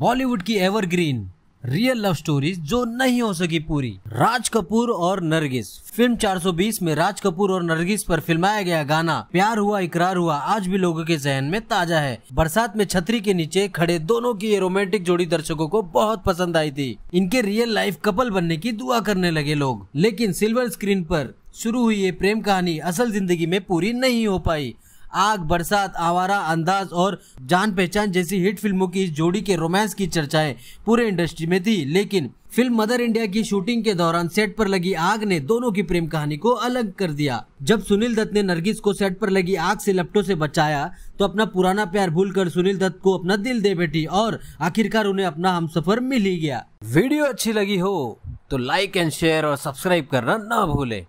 बॉलीवुड की evergreen real love stories जो नहीं हो सकी पूरी राज कपूर और नरगिस फिल्म 420 में राज कपूर और नरगिस पर फिल्माया गया गाना प्यार हुआ इकरार हुआ आज भी लोगों के जहन में ताजा है बरसात में छतरी के नीचे खड़े दोनों की ये रोमांटिक जोड़ी दर्शकों को बहुत पसंद आई थी इनके रियल लाइफ कपल बनने की दुआ करने लगे लोग लेकिन सिल्वर स्क्रीन पर शुरू हुई ये प्रेम कहानी असल जिंदगी में पूरी नहीं हो पाई आग बरसात आवारा अंदाज और जान पहचान जैसी हिट फिल्मों की इस जोड़ी के रोमांस की चर्चाएं पूरे इंडस्ट्री में थी लेकिन फिल्म मदर इंडिया की शूटिंग के दौरान सेट पर लगी आग ने दोनों की प्रेम कहानी को अलग कर दिया जब सुनील दत्त ने नरगिस को सेट पर लगी आग से लपटों से बचाया तो अपना पुराना प्यार भूलकर सुनील दत्त को अपना दिल दे बैठी और आखिरकार उन्हें अपना हम सफर मिल ही गया वीडियो अच्छी लगी हो तो लाइक एंड शेयर और सब्सक्राइब करना ना भूले